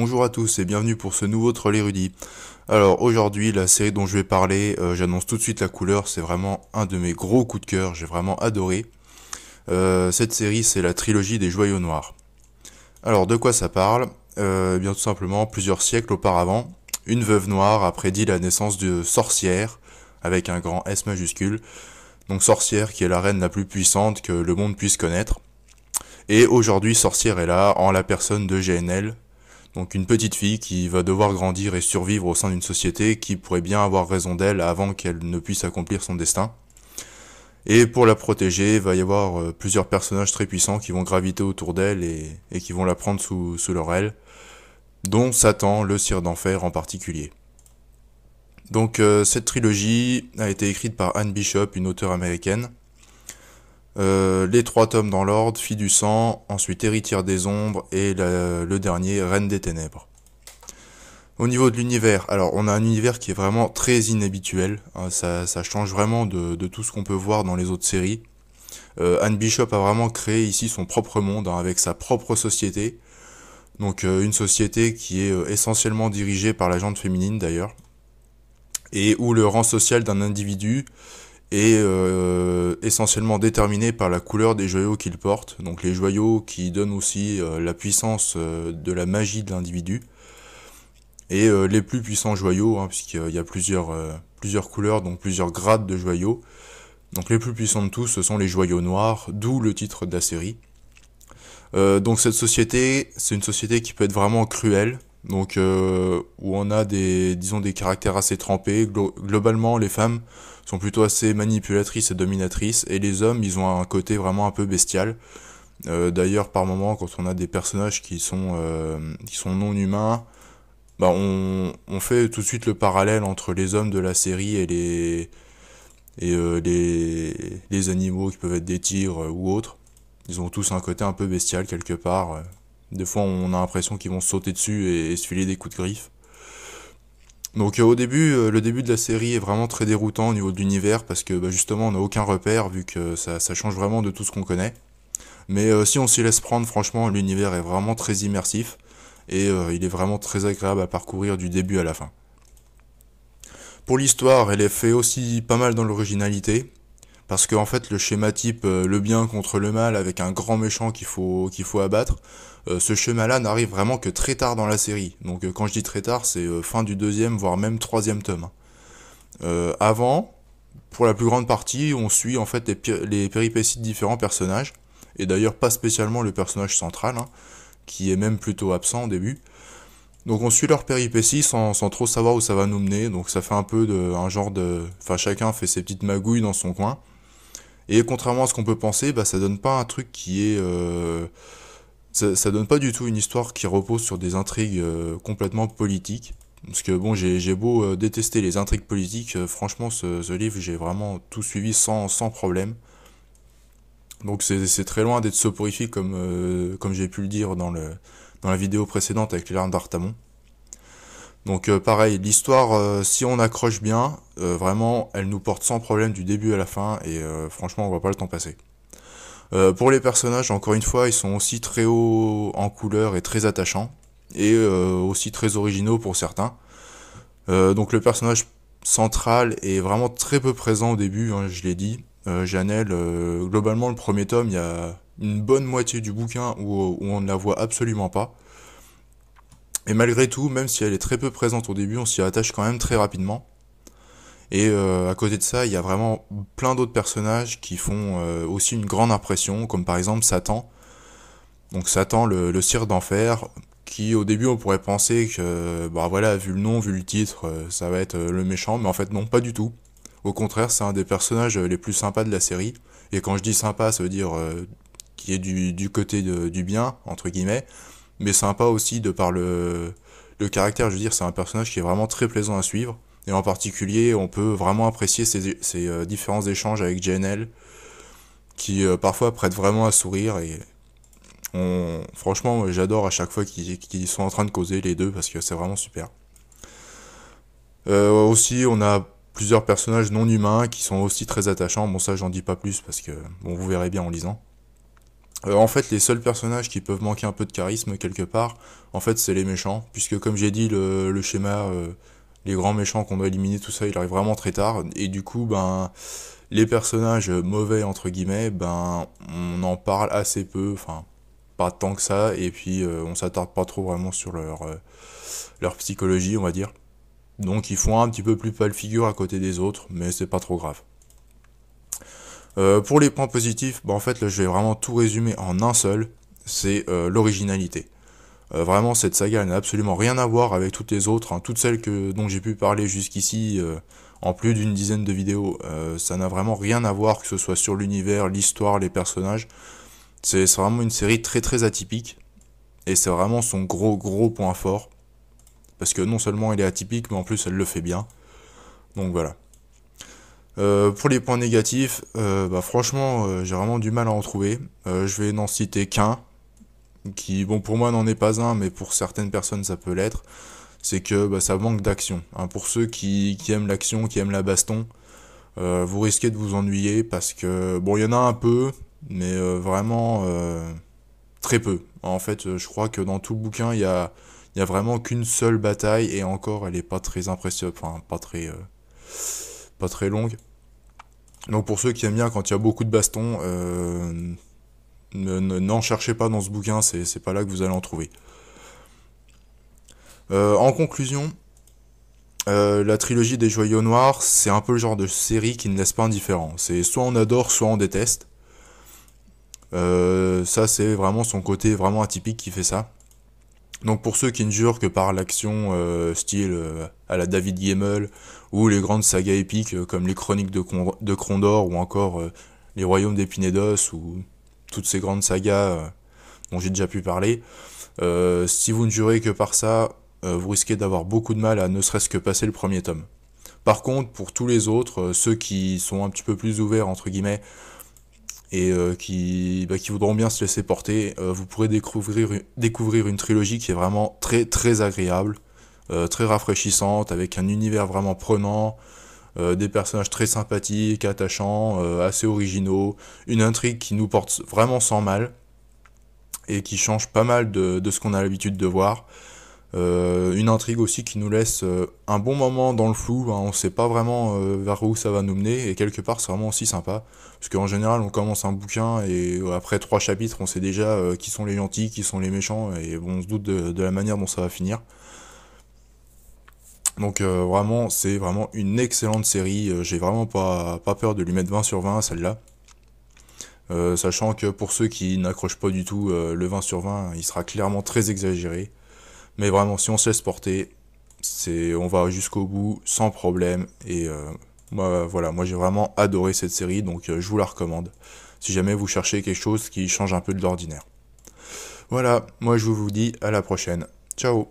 Bonjour à tous et bienvenue pour ce nouveau troll érudit. Alors aujourd'hui la série dont je vais parler, euh, j'annonce tout de suite la couleur, c'est vraiment un de mes gros coups de cœur, j'ai vraiment adoré. Euh, cette série c'est la trilogie des joyaux noirs. Alors de quoi ça parle euh, eh Bien tout simplement plusieurs siècles auparavant, une veuve noire a prédit la naissance de sorcière, avec un grand S majuscule, donc sorcière qui est la reine la plus puissante que le monde puisse connaître. Et aujourd'hui sorcière est là en la personne de GNL, donc une petite fille qui va devoir grandir et survivre au sein d'une société qui pourrait bien avoir raison d'elle avant qu'elle ne puisse accomplir son destin. Et pour la protéger, il va y avoir euh, plusieurs personnages très puissants qui vont graviter autour d'elle et, qui vont la prendre sous, leur aile, dont Satan, le Sire d'Enfer en particulier. Donc euh, cette trilogie a été écrite par Anne Bishop, une auteure américaine, euh, les trois tomes dans l'ordre, Fille du sang, ensuite Héritière des ombres et le, dernier, Reine des ténèbres. Au niveau de l'univers, alors on a un univers qui est vraiment très inhabituel, hein, ça, change vraiment de, tout ce qu'on peut voir dans les autres séries. Euh, Anne Bishop a vraiment créé ici son propre monde hein, avec sa propre société, donc euh, une société qui est essentiellement dirigée par la gente féminine d'ailleurs, et où le rang social d'un individu est euh, essentiellement déterminé par la couleur des joyaux qu'il porte, donc les joyaux qui donnent aussi euh, la puissance euh, de la magie de l'individu. Et les plus puissants joyaux, hein, puisqu'il y a plusieurs, plusieurs couleurs, donc plusieurs grades de joyaux. Donc les plus puissants de tous, ce sont les joyaux noirs, d'où le titre de la série. donc cette société, c'est une société qui peut être vraiment cruelle, donc où on a des, disons, des caractères assez trempés. globalement, les femmes sont plutôt assez manipulatrices et dominatrices, et les hommes, ils ont un côté vraiment un peu bestial. Euh, d'ailleurs, par moment, quand on a des personnages qui sont, euh, qui sont non humains, bah on, fait tout de suite le parallèle entre les hommes de la série et les, et, euh, les, animaux qui peuvent être des tigres ou autres. Ils ont tous un côté un peu bestial quelque part. Des fois, on a l'impression qu'ils vont sauter dessus et, se filer des coups de griffe. Donc euh, au début, euh, le début de la série est vraiment très déroutant au niveau de l'univers parce que bah, justement on n'a aucun repère vu que ça, change vraiment de tout ce qu'on connaît. Mais euh, si on s'y laisse prendre, franchement, l'univers est vraiment très immersif et il est vraiment très agréable à parcourir du début à la fin. Pour l'histoire, elle est fait aussi pas mal dans l'originalité parce qu'en fait le schéma type euh, le bien contre le mal avec un grand méchant qu'il faut qu'il faut abattre, euh, ce schéma-là n'arrive vraiment que très tard dans la série. Donc euh, quand je dis très tard, c'est fin du deuxième voire même troisième tome. Hein. avant, pour la plus grande partie, on suit en fait les, péripéties de différents personnages et d'ailleurs pas spécialement le personnage central hein, qui est même plutôt absent au début. Donc on suit leurs péripéties sans, sans, trop savoir où ça va nous mener, donc ça fait un peu de, un genre de... Enfin chacun fait ses petites magouilles dans son coin, et contrairement à ce qu'on peut penser, bah, ça donne pas un truc qui est. Euh, ça, donne pas du tout une histoire qui repose sur des intrigues euh, complètement politiques. Parce que bon, j'ai beau euh, détester les intrigues politiques, franchement, ce, livre, j'ai vraiment tout suivi sans, problème. Donc c'est très loin d'être soporifique comme, comme j'ai pu le dire dans, le, dans la vidéo précédente avec les larmes d'Artamon. Donc euh, pareil, l'histoire, euh, si on accroche bien, euh, vraiment, elle nous porte sans problème du début à la fin, et franchement, on voit pas le temps passer. pour les personnages, encore une fois, ils sont aussi très hauts en couleur et très attachants, et aussi très originaux pour certains. donc le personnage central est vraiment très peu présent au début, hein, je l'ai dit. Janelle, globalement, le premier tome, il y a une bonne moitié du bouquin où on ne la voit absolument pas. Et malgré tout, même si elle est très peu présente au début, on s'y attache quand même très rapidement. Et euh, à côté de ça, il y a vraiment plein d'autres personnages qui font euh, aussi une grande impression, comme par exemple Satan. Donc Satan, le, le d'enfer, qui au début on pourrait penser que, bah voilà, vu le nom, vu le titre, euh, ça va être le méchant, mais en fait non, pas du tout. Au contraire, c'est un des personnages les plus sympas de la série. Et quand je dis sympa, ça veut dire qui est du, côté du bien, entre guillemets mais sympa aussi de par le, caractère. Je veux dire, c'est un personnage qui est vraiment très plaisant à suivre. Et en particulier, on peut vraiment apprécier ces, euh, différents échanges avec JNL, qui euh, parfois prêtent vraiment à sourire. Et on, franchement, j'adore à chaque fois qu'ils sont en train de causer les deux, parce que c'est vraiment super. Euh, aussi, on a plusieurs personnages non humains qui sont aussi très attachants. Bon, ça, j'en dis pas plus, parce que vous verrez bien en lisant. Euh, en fait, les seuls personnages qui peuvent manquer un peu de charisme quelque part, en fait, c'est les méchants, puisque comme j'ai dit, le, schéma, euh, les grands méchants qu'on doit éliminer, tout ça, il arrive vraiment très tard, et du coup, ben, les personnages mauvais entre guillemets, ben, on en parle assez peu, enfin, pas tant que ça, et puis euh, on s'attarde pas trop vraiment sur leur leur psychologie, on va dire. Donc ils font un petit peu plus pâle figure à côté des autres, mais c'est pas trop grave. Euh, pour les points positifs, bah, en fait, là, je vais vraiment tout résumer en un seul, c'est euh, l'originalité. Euh, vraiment, cette saga n'a absolument rien à voir avec toutes les autres, hein. toutes celles que, dont j'ai pu parler jusqu'ici en plus d'une dizaine de vidéos. ça n'a vraiment rien à voir, que ce soit sur l'univers, l'histoire, les personnages. C'est vraiment une série très très atypique, et c'est vraiment son gros gros point fort, parce que non seulement elle est atypique, mais en plus elle le fait bien. Donc voilà. Euh, pour les points négatifs, euh, bah, franchement, euh, j'ai vraiment du mal à en trouver. je vais n'en citer qu'un, qui, bon, pour moi n'en est pas un, mais pour certaines personnes ça peut l'être. C'est que bah, ça manque d'action. Hein. Pour ceux qui, aiment l'action, qui aiment la baston, vous risquez de vous ennuyer parce que, bon, il y en a un peu, mais vraiment très peu. En fait, je crois que dans tout le bouquin, il n'y a, vraiment qu'une seule bataille, et encore, elle n'est pas très impressionnante, enfin, pas très très longue. Donc pour ceux qui aiment bien quand il y a beaucoup de bastons, euh, n'en cherchez pas dans ce bouquin, c'est pas là que vous allez en trouver. Euh, en conclusion, euh, la trilogie des Joyaux Noirs, c'est un peu le genre de série qui ne laisse pas indifférent. C'est soit on adore, soit on déteste. ça, c'est vraiment son côté vraiment atypique qui fait ça. Donc pour ceux qui ne jurent que par l'action euh, style euh, à la David Gemmel ou les grandes sagas épiques euh, comme les Chroniques de, de Crondor ou encore les Royaumes d'Épinédos ou toutes ces grandes sagas dont j'ai déjà pu parler, si vous ne jurez que par ça, vous risquez d'avoir beaucoup de mal à ne serait-ce que passer le premier tome. Par contre, pour tous les autres, ceux qui sont un petit peu plus ouverts entre guillemets et euh, bah, qui, voudront bien se laisser porter, euh, vous pourrez découvrir, une trilogie qui est vraiment très très agréable, euh, très rafraîchissante, avec un univers vraiment prenant, des personnages très sympathiques, attachants, assez originaux, une intrigue qui nous porte vraiment sans mal et qui change pas mal de ce qu'on a l'habitude de voir. Euh, une intrigue aussi qui nous laisse euh, un bon moment dans le flou, hein. on ne sait pas vraiment euh, vers où ça va nous mener, et quelque part c'est vraiment aussi sympa, parce qu'en général on commence un bouquin et après trois chapitres on sait déjà qui sont les gentils, qui sont les méchants, et on se doute de, la manière dont ça va finir. Donc vraiment, c'est vraiment une excellente série. J'ai vraiment pas, peur de lui mettre 20 sur 20 celle-là. sachant que pour ceux qui n'accrochent pas du tout le 20 sur 20, il sera clairement très exagéré. Mais vraiment, si on se laisse porter, c'est, on va jusqu'au bout sans problème. Et euh, moi, voilà, moi j'ai vraiment adoré cette série, donc euh, je vous la recommande. Si jamais vous cherchez quelque chose qui change un peu de l'ordinaire. Voilà, moi je vous dis à la prochaine. Ciao